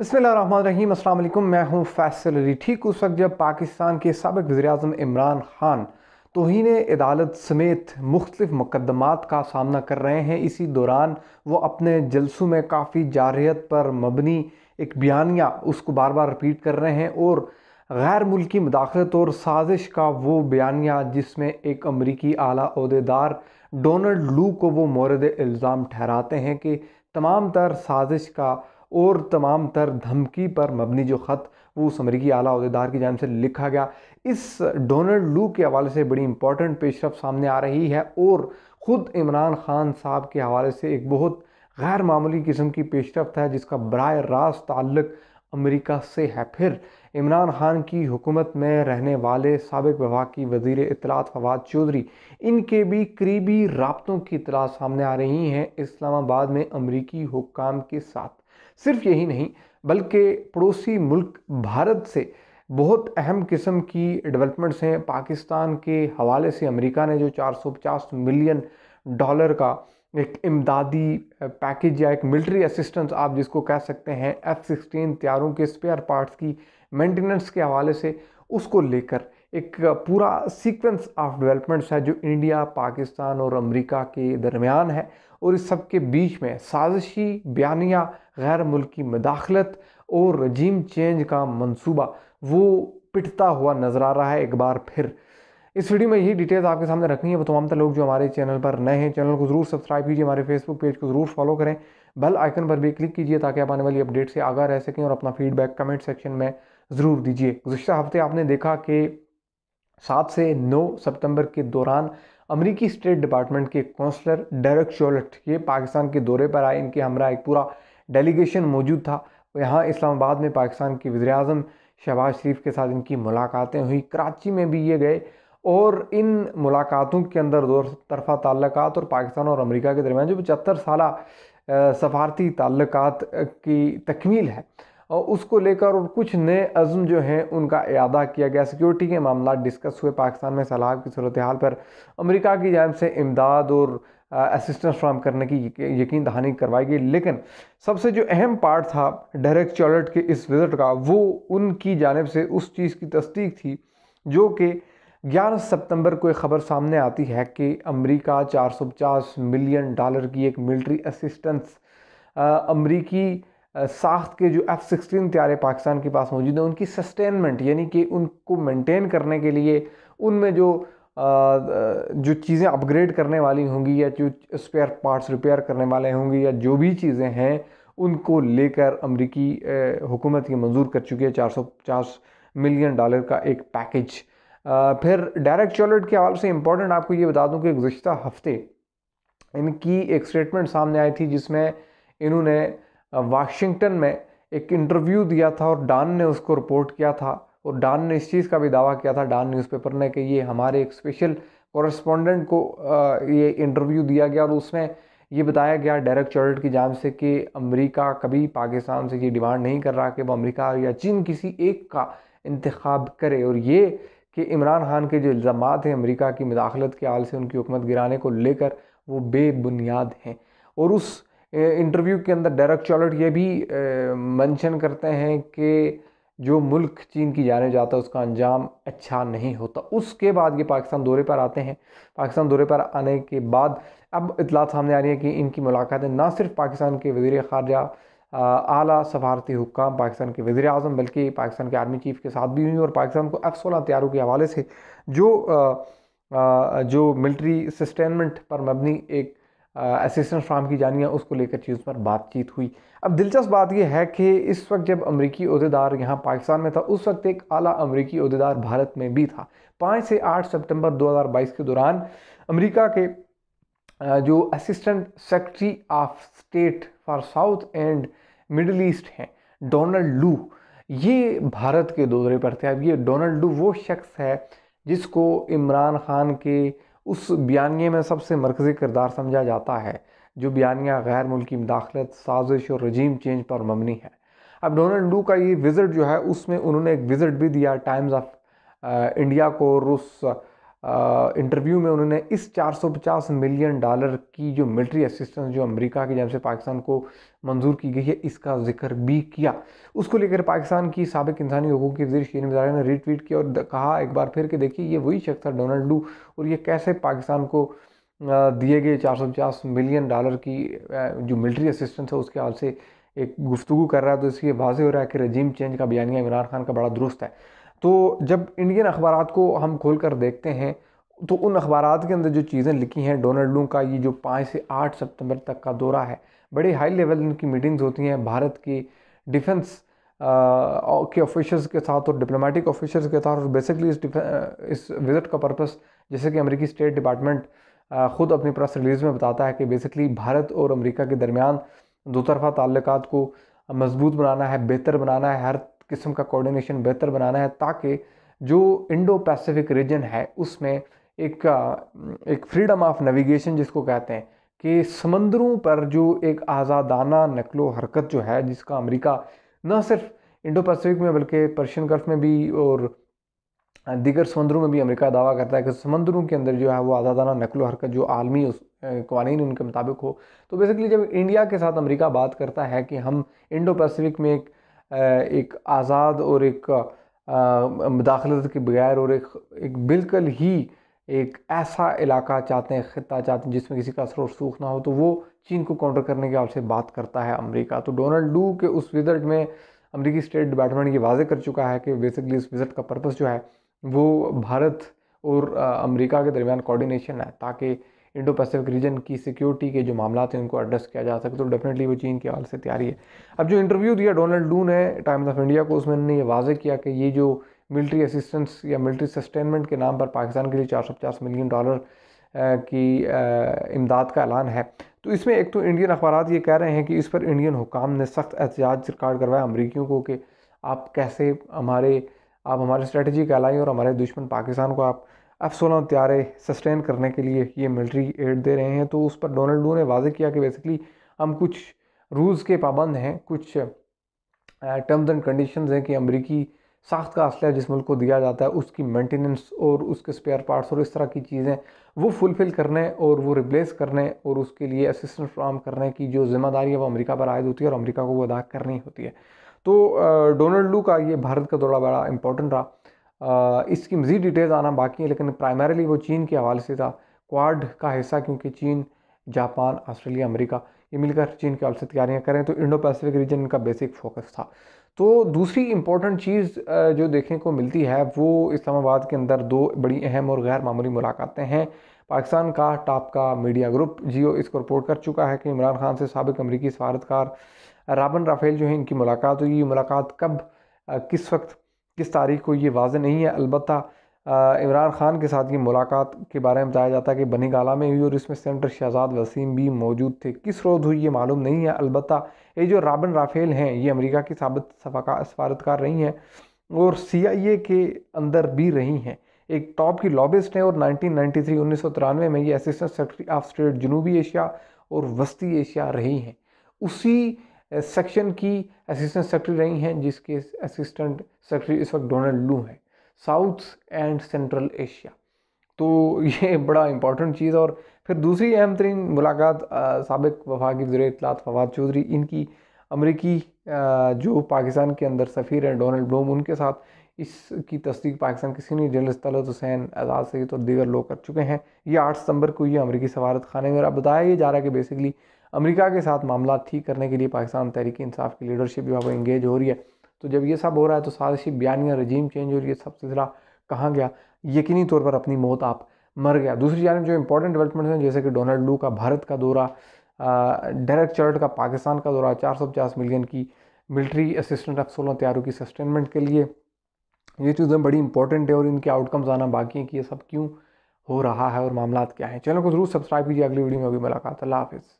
बसमीम अल्लाम मैं हूँ फैसल अली ठीक उस वक्त जब पाकिस्तान के सबक वज़ी अजम इमरान ख़ान तोहन अदालत समेत मुख्तफ़ मुकदमात का सामना कर रहे हैं इसी दौरान वो अपने जलसों में काफ़ी जारहत पर मबनी एक बयानिया उसको बार बार रिपीट कर रहे हैं और गैर मुल्की मदाखलत और साजिश का वो बयानिया जिसमें एक अमरीकी आला अहदेदार डोनल्ड लू को वो मोरद इल्ज़ाम ठहराते हैं कि तमाम तर साजिश का और तमाम तर धमकी पर मबनी जो ख़त वो उस अमरीकी आला अहदेदार की जानब से लिखा गया इस डोनल्ड लू के हवाले से बड़ी इंपॉर्टेंट पेशरफ सामने आ रही है और ख़ुद इमरान खान साहब के हवाले से एक बहुत गैर मामूली किस्म की पेशरफ है जिसका बर रास्त ताल्लक़ अमेरिका से है फिर इमरान खान की हुकूमत में रहने वाले सबक विभाग की वजीर इतलात फवाद चौधरी इनके भी करीबी रबतों की इतला सामने आ रही हैं इस्लामाबाद में अमरीकी हुकाम के साथ सिर्फ यही नहीं बल्कि पड़ोसी मुल्क भारत से बहुत अहम किस्म की डेवलपमेंट्स हैं पाकिस्तान के हवाले से अमेरिका ने जो 450 मिलियन डॉलर का एक इमदादी पैकेज या एक मिलिट्री असिस्टेंस आप जिसको कह सकते हैं एफ सिक्सटीन तैयारों के स्पेयर पार्ट्स की मेंटेनेंस के हवाले से उसको लेकर एक पूरा सीक्वेंस ऑफ डेवलपमेंट्स है जो इंडिया पाकिस्तान और अमेरिका के दरमियान है और इस सब के बीच में साजिशी बयानिया गैर मुल्की मदाखलत और रजीम चेंज का मंसूबा वो पिटता हुआ नज़र आ रहा है एक बार फिर इस वीडियो में यही डिटेल्स आपके सामने रखनी है वो तमाम लोग जो हमारे चैनल पर नए हैं चैनल को ज़रूर सब्सक्राइब कीजिए हमारे फेसबुक पेज को ज़रूर फॉलो करें बेल आइकन पर भी क्लिक कीजिए ताकि आप आने वाली अपडेट से आगा रह सकें और अपना फीडबैक कमेंट सेक्शन में ज़रूर दीजिए गुजशत हफ्ते आपने देखा कि सात से नौ सितंबर के दौरान अमरीकी स्टेट डिपार्टमेंट के काउंसलर डेरक शोलट ये पाकिस्तान के दौरे पर आए इनके हमरा एक पूरा डेलीगेशन मौजूद था यहाँ इस्लामाबाद में पाकिस्तान के वजे अजम शहबाज शरीफ के साथ इनकी मुलाकातें हुई कराची में भी ये गए और इन मुलाकातों के अंदर दो तरफा ताल्लक और पाकिस्तान और अमरीका के दरमियान जो पचहत्तर साल सफारती ताल्लक की तकमील है और उसको लेकर और कुछ नए अज़म जो हैं उनका अदा किया गया सिक्योरिटी के मामला डिस्कस हुए पाकिस्तान में सलाब की सूरत हाल पर अमेरिका की जानब से इमदाद और असिस्टेंस फ्राहम करने की यकीन दहानी करवाई गई लेकिन सबसे जो अहम पार्ट था डायरेक्ट चॉलेट के इस विज़िट का वो उनकी जानब से उस चीज़ की तस्दीक थी जो कि 11 सितंबर को एक ख़बर सामने आती है कि अमेरिका 450 मिलियन डॉलर की एक मिलिट्री असिस्टेंस अमरीकी साख्त के जो एफ़ सिक्सटीन त्यारे पाकिस्तान के पास मौजूद हैं उनकी सस्टेनमेंट यानी कि उनको मेंटेन करने के लिए उनमें जो जो चीज़ें अपग्रेड करने वाली होंगी या जो स्पेयर पार्ट्स रिपेयर करने वाले होंगे या जो भी चीज़ें हैं उनको लेकर अमरीकी हुकूमत ये मंजूर कर चुकी है चार सौ पचास मिलियन डॉलर का एक पैकेज फिर डायरेक्ट चॉलेट के हवाले से इम्पोर्टेंट आपको ये बता दूँ कि गुज्त हफ्ते इनकी एक स्टेटमेंट सामने आई थी जिसमें इन्होंने वाशिंगटन में एक इंटरव्यू दिया था और डान ने उसको रिपोर्ट किया था और डान ने इस चीज़ का भी दावा किया था डान न्यूज़पेपर ने कि ये हमारे एक स्पेशल कॉरेस्पॉन्डेंट को ये इंटरव्यू दिया गया और उसमें ये बताया गया डायरेक्ट चॉर्ट की जान से कि अमेरिका कभी पाकिस्तान से ये डिमांड नहीं कर रहा कि वो अमेरिका या चीन किसी एक का इंतखब करे और ये कि इमरान खान के जो इल्ज़ाम हैं अमेरिका की मदाखलत के आल से उनकी हुकूमत गिराने को लेकर वो बेबुनियाद हैं और उस इंटरव्यू के अंदर डायरेक्ट चॉलेट ये भी मेंशन करते हैं कि जो मुल्क चीन की जाने जाता है उसका अंजाम अच्छा नहीं होता उसके बाद ये पाकिस्तान दौरे पर आते हैं पाकिस्तान दौरे पर आने के बाद अब इतलात सामने आ रही है कि इनकी मुलाकातें ना सिर्फ पाकिस्तान के वजीर खारजा आला सफारती हुकाम पाकिस्तान के वज़ी अजम बल्कि पाकिस्तान के आर्मी चीफ के साथ भी हुई और पाकिस्तान को एफ सोलह तैयारों के हवाले से जो आ, आ, जो मिल्ट्री सस्टेनमेंट पर मबनी एक असिस्टेंट फ्राम की जानी है उसको लेकर चीज़ पर बातचीत हुई अब दिलचस्प बात यह है कि इस वक्त जब अमरीकी अहदेदार यहाँ पाकिस्तान में था उस वक्त एक अली अमरीकी अहदेदार भारत में भी था पाँच से आठ दो हज़ार बाईस के दौरान अमरीका के जो assistant secretary of state for south and middle east हैं डोनल्ड लू ये भारत के दौरे पर थे अब ये डोनल्ड लू वो शख्स है जिसको इमरान खान के उस बयानी में सबसे मरकज़ी किरदार समझा जाता है जो बयानिया गैर मुल्की मदाखलत साजिश और रजीम चेंज पर मबनी है अब डोनाल्ड लू का ये विज़िट जो है उसमें उन्होंने एक विज़िट भी दिया टाइम्स ऑफ इंडिया को रूस इंटरव्यू में उन्होंने इस 450 मिलियन डॉलर की जो मिलिट्री असिस्टेंस जो अमेरिका की जैसे से पाकिस्तान को मंजूर की गई है इसका जिक्र भी किया उसको लेकर पाकिस्तान की सबक इंसानी हकूक़ की वजी शीन मजारा ने रीट्वीट किया और कहा एक बार फिर कि देखिए ये वही शख्स था डोनाल्ड डू और ये कैसे पाकिस्तान को दिए गए चार मिलियन डॉलर की जो मिलिट्री असिस्टेंस है उसके हाल से एक गुफ्तु कर रहा है तो इसलिए वाजे हो रहा है कि रजीम चेंज का बयानिया इमरान खान का बड़ा दुरुस्त है तो जब इंडियन अखबार को हम खोल कर देखते हैं तो उन अखबार के अंदर जो चीज़ें लिखी हैं डोनाल्ड लू का ये जो पाँच से आठ सितंबर तक का दौरा है बड़े हाई लेवल इनकी मीटिंग्स होती हैं भारत की डिफेंस के ऑफिशर्स के साथ और डिप्लोमेटिक ऑफिशर्स के साथ और बेसिकली इस इस विज़िट का पर्पस जैसे कि अमेरिकी स्टेट डिपार्टमेंट ख़ुद अपनी प्रेस रिलीज़ में बताता है कि बेसिकली भारत और अमेरिका के दरमियान दो तरफ़ा तल्लक को मजबूत बनाना है बेहतर बनाना है हर किस्म का कोऑर्डिनेशन बेहतर बनाना है ताकि जो इंडो पैसिफिक रीजन है उसमें एक एक फ्रीडम ऑफ नेविगेशन जिसको कहते हैं कि समंदरों पर जो एक आज़ादाना नकलो हरकत जो है जिसका अमेरिका न सिर्फ इंडो पैसिफिक में बल्कि पर्शियन गल्फ में भी और दीगर समंदरों में भी अमेरिका दावा करता है कि समंदरों के अंदर जो है वो आज़ादाना नकलो हरकत जो आलमी उस कवानीन उनके मुताबिक हो तो बेसिकली जब इंडिया के साथ अमेरिका बात करता है कि हम इंडो पैसिफिक में एक एक आज़ाद और एक मुदाखलत के बगैर और एक एक बिल्कुल ही एक ऐसा इलाका चाहते हैं ख़त्ता चाहते हैं जिसमें किसी का असर सूख ना हो तो वो चीन को काउंटर करने के आपसे बात करता है अमेरिका तो डोनाल्ड डू के उस विज़ट में अमेरिकी स्टेट डिपार्टमेंट ये वाजे कर चुका है कि बेसिकली इस विज़ट का पर्पस जो है वो भारत और अमेरिका के दरमियान कोऑर्डिनेशन है ताकि इंडो पैसिफिक रीजन की सिक्योरिटी के जो मामला हैं उनको एड्रेस किया जा सके तो डेफिनेटली वो चीन के हाल से तैयारी है अब जो इंटरव्यू दिया डोनाल्ड डू ने टाइम्स ऑफ इंडिया को उसमें उन्होंने ये वाजे किया कि ये जो मिलिट्री असिस्टेंस या मिलिट्री सस्टेनमेंट के नाम पर पाकिस्तान के लिए चार मिलियन डॉलर की इमदाद का ऐलान है तो इसमें एक तो इंडियन अखबार ये कह रहे हैं कि इस पर इंडियन हुकाम ने सख्त एहतियात रिकॉर्ड करवाया अमरीकियों को कि आप कैसे हमारे आप हमारे स्ट्रेटजी कहलाई और हमारे दुश्मन पाकिस्तान को आप सोलह त्यारे सस्टेन करने के लिए ये मिलिट्री एड दे रहे हैं तो उस पर डोनाल्ड डू ने वाजे किया कि बेसिकली हम कुछ रूल्स के पाबंद हैं कुछ टर्म्स एंड कंडीशन हैं कि अमरीकी साख्त का असला जिस मुल्क को दिया जाता है उसकी मेंटेनेंस और उसके स्पेयर पार्ट्स और इस तरह की चीज़ें वो फुलफ़िल करने और वो रिप्लेस करने और उसके लिए असिस्टेंस फ्राहम करने की जो जिम्मेदारी है वो अमेरिका पर आयद होती है और अमेरिका को वो अदा करनी होती है तो डोनाल्ड लू का ये भारत का थोड़ा बड़ा इंपॉर्टेंट रहा इसकी मज़ीद डिटेल्स आना बाकी है लेकिन प्राइमरली वो चीन के हवाले से था क्वाड का हिस्सा क्योंकि चीन जापान ऑस्ट्रेलिया अमेरिका ये मिलकर चीन के हवाले से तैयारियाँ करें तो इंडो पैसिफिक रीजन का बेसिक फोकस था तो दूसरी इंपॉर्टेंट चीज़ जो देखने को मिलती है वो इस्लामाबाद के अंदर दो बड़ी अहम और गैर मामूली मुलाकातें हैं पाकिस्तान का टॉप का मीडिया ग्रुप जियो इसको रिपोर्ट कर चुका है कि इमरान खान से सबक अमरीकी सफारतकार राबन राफेल जो है इनकी मुलाकात हुई ये मुलाकात कब किस वक्त किस तारीख को ये वाज नहीं है अलबत् इमरान ख़ान के साथ की मुलाकात के बारे में बताया जाता है कि बनी गाला में हुई और इसमें सेंटर शहजाद वसीम भी मौजूद थे किस रोज़ हुई ये मालूम नहीं है अलबत् ये जो राबन राफेल हैं ये अमेरिका की सबत सफारतकार रही हैं और सी आई ए के अंदर भी रही हैं एक टॉप की लॉबिस्ट हैं और 1993 उन्नीस में ये असिस्टेंट सेक्रेटरी ऑफ स्टेट जनूबी एशिया और वस्ती एशिया रही हैं उसी सेक्शन की असिस्टेंट सेक्रेटरी रही हैं जिसके असिस्टेंट सेक्रेटरी इस वक्त डोनाल्ड लू हैं साउथ एंड सेंट्रल एशिया तो ये बड़ा इंपॉर्टेंट चीज़ और फिर दूसरी अहम तरीन मुलाकात सबक वफाक वजर इतलात फवाद चौधरी इनकी अमरीकी जो पाकिस्तान के अंदर सफ़ीर हैं डोनाल्ड ब्लूम उनके साथ इसकी तस्दीक पाकिस्तान के सीनियर जर्नलिस्ट तलत हुसैन आज़ाद सईद और तो दीगर लोग कर चुके हैं ये आठ सितंबर को ये अमरीकी सफारत खाने में अब बताया जा रहा है कि बेसिकली अमरीका के साथ मामला ठीक करने के लिए पाकिस्तान तहरीकी इंसाफ की लीडरशिप वहाँ पर इंगेज हो रही है तो जब ये सब हो रहा है तो साजिशी बयानियाँ रजीम चेंज हो रही है सब सिलसिला कहाँ गया यकीनी तौर पर अपनी मौत आप मर गया दूसरी जानब जो इंपॉर्टेंट डेवलपमेंट्स हैं जैसे कि डोनाल्ड लू का भारत का दौरा डायरेक्ट चर्ट का पाकिस्तान का दौरा चार मिलियन की मिलिट्री असिस्टेंट अफसरों तैयारों की सस्टेनमेंट के लिए ये चीज़ें बड़ी इंपॉर्टेंट है और इनके आउटकम्स आना बाकी हैं कि ये सब क्यों हो रहा है और मामला क्या है चैनल को ज़रूर सब्सक्राइब कीजिए अगली वीडियो में अभी मुलाकात अल्लाह हाफिज़